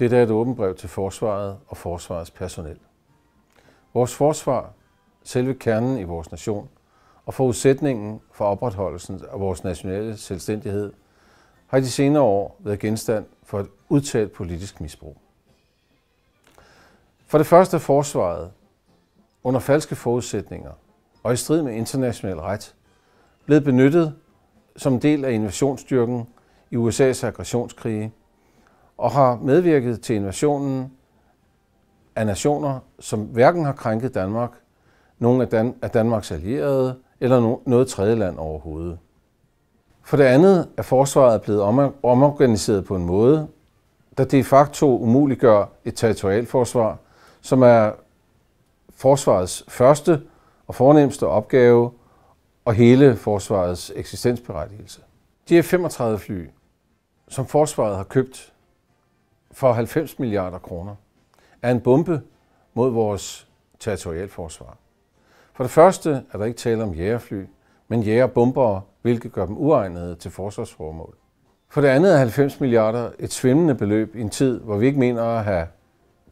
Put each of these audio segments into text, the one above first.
Dette er et åbent brev til forsvaret og forsvarets personel. Vores forsvar, selve kernen i vores nation og forudsætningen for opretholdelsen af vores nationale selvstændighed, har i de senere år været genstand for et udtalt politisk misbrug. For det første er forsvaret under falske forudsætninger og i strid med international ret blevet benyttet som en del af invasionsstyrken i USA's aggressionskrige og har medvirket til invasionen af nationer, som hverken har krænket Danmark, nogen af, Dan- af Danmarks allierede eller no- noget tredje land overhovedet. For det andet er forsvaret blevet om- omorganiseret på en måde, der de facto umuliggør et territorialforsvar, som er forsvarets første og fornemmeste opgave og hele forsvarets eksistensberettigelse. De er 35 fly, som forsvaret har købt for 90 milliarder kroner er en bombe mod vores territorialforsvar. For det første er der ikke tale om jægerfly, men jægerbombere, hvilket gør dem uegnede til forsvarsformål. For det andet er 90 milliarder et svimlende beløb i en tid, hvor vi ikke mener at have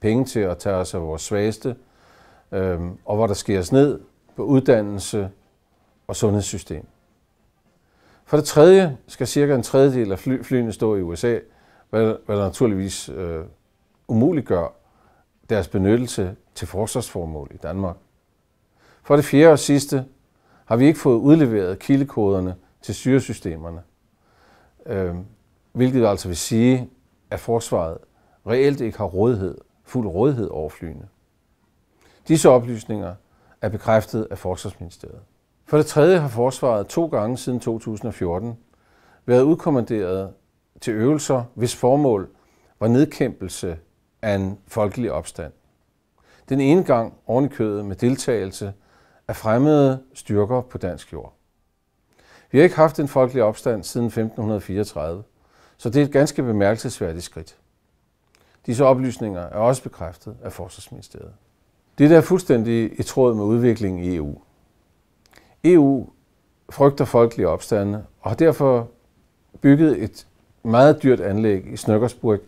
penge til at tage os af vores svageste, øh, og hvor der skæres ned på uddannelse og sundhedssystem. For det tredje skal cirka en tredjedel af fly, flyene stå i USA, hvad, hvad der naturligvis øh, umuliggør deres benyttelse til forsvarsformål i Danmark. For det fjerde og sidste har vi ikke fået udleveret kildekoderne til styresystemerne, øh, hvilket altså vil sige, at forsvaret reelt ikke har rådighed, fuld rådighed over flyene. Disse oplysninger er bekræftet af Forsvarsministeriet. For det tredje har forsvaret to gange siden 2014 været udkommanderet til øvelser, hvis formål var nedkæmpelse af en folkelig opstand. Den ene gang ovenikødet med deltagelse af fremmede styrker på dansk jord. Vi har ikke haft en folkelig opstand siden 1534, så det er et ganske bemærkelsesværdigt skridt. Disse oplysninger er også bekræftet af Forsvarsministeriet. Det er fuldstændig i tråd med udviklingen i EU. EU frygter folkelige opstande og har derfor bygget et meget dyrt anlæg i Snøkkersburg,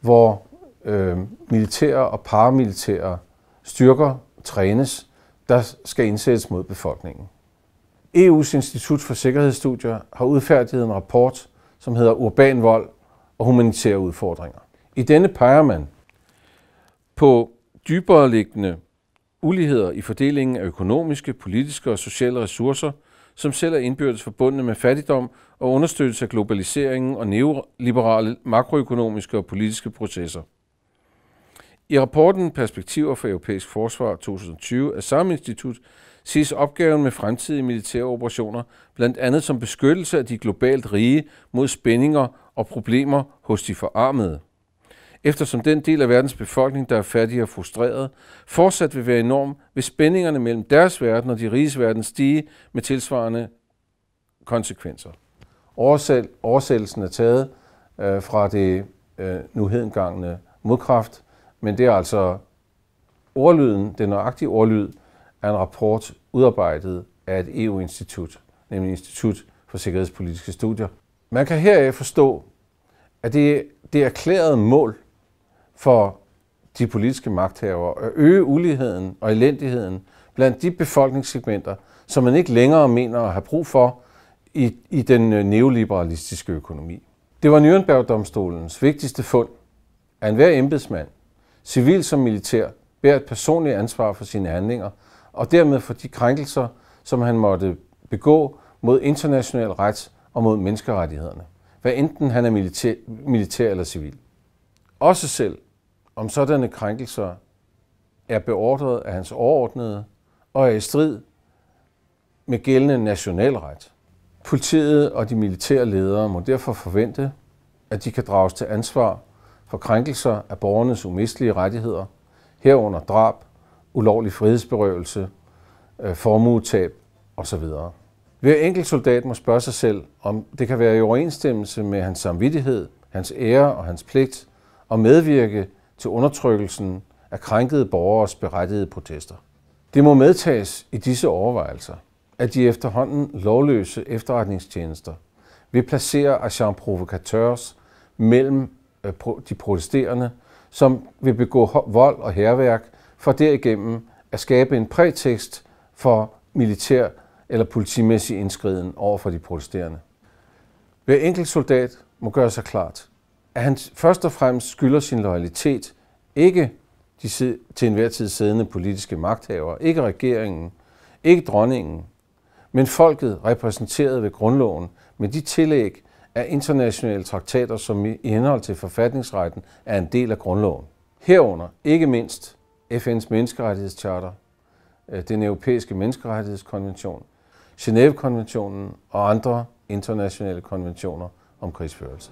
hvor øh, militære og paramilitære styrker trænes, der skal indsættes mod befolkningen. EU's Institut for Sikkerhedsstudier har udfærdiget en rapport, som hedder Urban vold og humanitære udfordringer. I denne peger man på dybere liggende uligheder i fordelingen af økonomiske, politiske og sociale ressourcer – som selv er indbyrdes forbundne med fattigdom og understøttelse af globaliseringen og neoliberale makroøkonomiske og politiske processer. I rapporten Perspektiver for Europæisk Forsvar 2020 af samme institut ses opgaven med fremtidige militære operationer blandt andet som beskyttelse af de globalt rige mod spændinger og problemer hos de forarmede eftersom den del af verdens befolkning, der er fattig og frustreret, fortsat vil være enorm, hvis spændingerne mellem deres verden og de riges verden stige med tilsvarende konsekvenser. Oversæl, oversættelsen er taget øh, fra det øh, nu hedengangne modkraft, men det er altså ordlyden, den nøjagtige ordlyd, er en rapport udarbejdet af et EU-institut, nemlig Institut for Sikkerhedspolitiske Studier. Man kan heraf forstå, at det, det erklærede mål for de politiske magthavere at øge uligheden og elendigheden blandt de befolkningssegmenter, som man ikke længere mener at have brug for i, i den øh, neoliberalistiske økonomi. Det var Nürnberg-domstolens vigtigste fund, at enhver embedsmand, civil som militær, bærer et personligt ansvar for sine handlinger, og dermed for de krænkelser, som han måtte begå mod international ret og mod menneskerettighederne, hvad enten han er militær, militær eller civil. Også selv, om sådanne krænkelser er beordret af hans overordnede og er i strid med gældende nationalret. Politiet og de militære ledere må derfor forvente, at de kan drages til ansvar for krænkelser af borgernes umistelige rettigheder, herunder drab, ulovlig frihedsberøvelse, øh, formuetab osv. Hver enkelt soldat må spørge sig selv, om det kan være i overensstemmelse med hans samvittighed, hans ære og hans pligt at medvirke til undertrykkelsen af krænkede borgers berettigede protester. Det må medtages i disse overvejelser, at de efterhånden lovløse efterretningstjenester vil placere agent provocateurs mellem øh, de protesterende, som vil begå vold og herværk, for derigennem at skabe en prætekst for militær eller politimæssig indskriden over for de protesterende. Hver enkelt soldat må gøre sig klart, at han først og fremmest skylder sin loyalitet ikke de til enhver tid siddende politiske magthavere, ikke regeringen, ikke dronningen, men folket repræsenteret ved grundloven med de tillæg af internationale traktater, som i henhold til forfatningsretten er en del af grundloven. Herunder ikke mindst FN's menneskerettighedscharter, øh, den europæiske menneskerettighedskonvention, Genève-konventionen og andre internationale konventioner om krigsførelse.